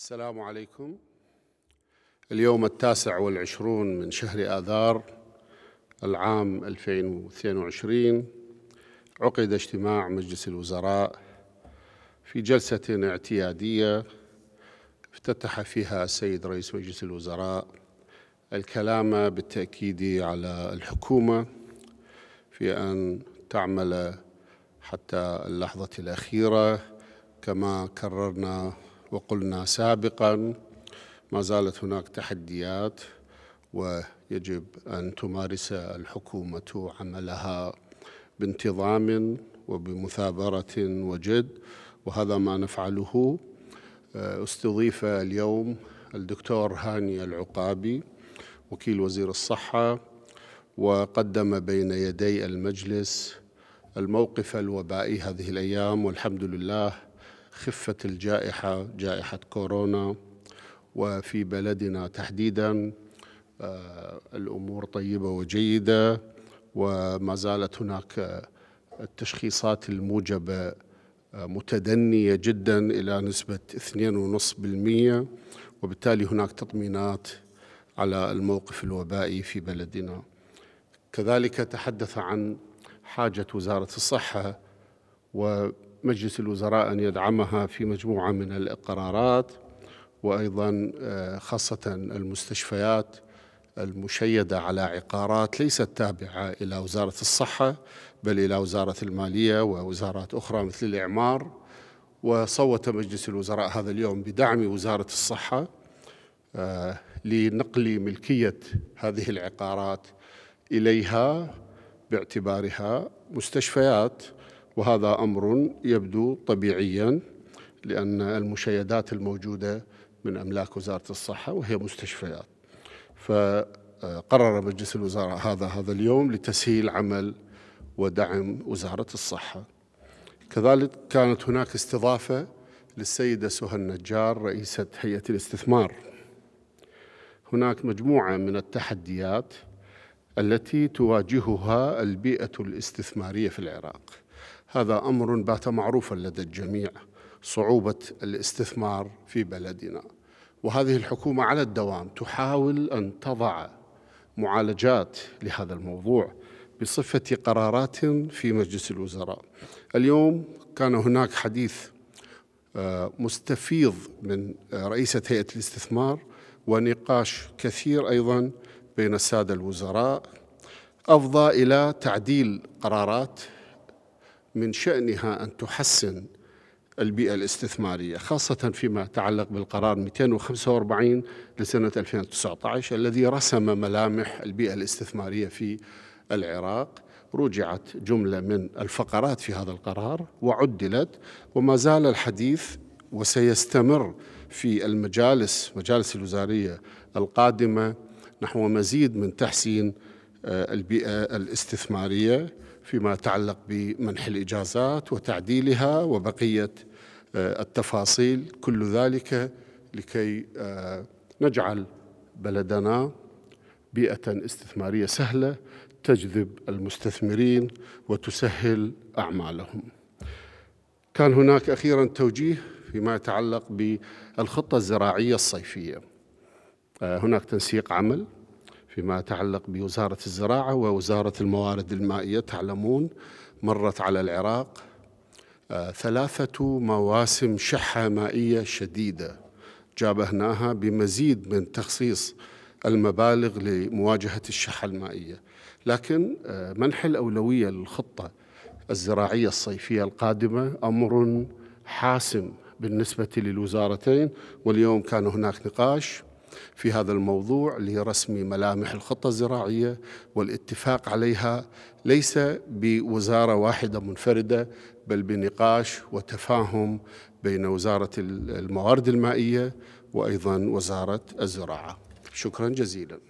السلام عليكم اليوم التاسع والعشرون من شهر آذار العام 2022 عقد اجتماع مجلس الوزراء في جلسة اعتيادية افتتح فيها السيد رئيس مجلس الوزراء الكلام بالتأكيد على الحكومة في أن تعمل حتى اللحظة الأخيرة كما كررنا وقلنا سابقا ما زالت هناك تحديات ويجب أن تمارس الحكومة عملها بانتظام وبمثابرة وجد وهذا ما نفعله آه، استضيف اليوم الدكتور هاني العقابي وكيل وزير الصحة وقدم بين يدي المجلس الموقف الوبائي هذه الأيام والحمد لله خفة الجائحة جائحة كورونا وفي بلدنا تحديدا آه، الأمور طيبة وجيدة وما زالت هناك آه، التشخيصات الموجبة آه، متدنية جدا إلى نسبة 2.5% وبالتالي هناك تطمينات على الموقف الوبائي في بلدنا كذلك تحدث عن حاجة وزارة الصحة و مجلس الوزراء أن يدعمها في مجموعة من الاقرارات وأيضا آه، خاصة المستشفيات المشيدة على عقارات ليست تابعة إلى وزارة الصحة بل إلى وزارة المالية ووزارات أخرى مثل الإعمار وصوت مجلس الوزراء هذا اليوم بدعم وزارة الصحة آه، لنقل ملكية هذه العقارات إليها باعتبارها مستشفيات وهذا امر يبدو طبيعيا لان المشيدات الموجوده من املاك وزاره الصحه وهي مستشفيات فقرر مجلس الوزراء هذا هذا اليوم لتسهيل عمل ودعم وزاره الصحه كذلك كانت هناك استضافه للسيده سهى النجار رئيسه هيئه الاستثمار هناك مجموعه من التحديات التي تواجهها البيئه الاستثماريه في العراق هذا أمر بات معروفا لدى الجميع صعوبة الاستثمار في بلدنا وهذه الحكومة على الدوام تحاول أن تضع معالجات لهذا الموضوع بصفة قرارات في مجلس الوزراء اليوم كان هناك حديث آه، مستفيض من رئيسة هيئة الاستثمار ونقاش كثير أيضا بين السادة الوزراء أفضى إلى تعديل قرارات من شأنها أن تحسن البيئة الاستثمارية خاصة فيما يتعلق بالقرار 245 لسنة 2019 الذي رسم ملامح البيئة الاستثمارية في العراق رجعت جملة من الفقرات في هذا القرار وعدلت وما زال الحديث وسيستمر في المجالس مجالس الوزارية القادمة نحو مزيد من تحسين آه، البيئة الاستثمارية فيما يتعلق بمنح الإجازات وتعديلها وبقية آه، التفاصيل كل ذلك لكي آه، نجعل بلدنا بيئة استثمارية سهلة تجذب المستثمرين وتسهل أعمالهم كان هناك أخيرا توجيه فيما يتعلق بالخطة الزراعية الصيفية آه، هناك تنسيق عمل فيما يتعلق بوزارة الزراعة ووزارة الموارد المائية تعلمون مرت على العراق آه، ثلاثة مواسم شحة مائية شديدة جابهناها بمزيد من تخصيص المبالغ لمواجهة الشحة المائية لكن آه، منح الأولوية للخطة الزراعية الصيفية القادمة أمر حاسم بالنسبة للوزارتين واليوم كان هناك نقاش في هذا الموضوع لرسم ملامح الخطة الزراعية والاتفاق عليها ليس بوزارة واحدة منفردة بل بنقاش وتفاهم بين وزارة الموارد المائية وأيضا وزارة الزراعة شكرا جزيلا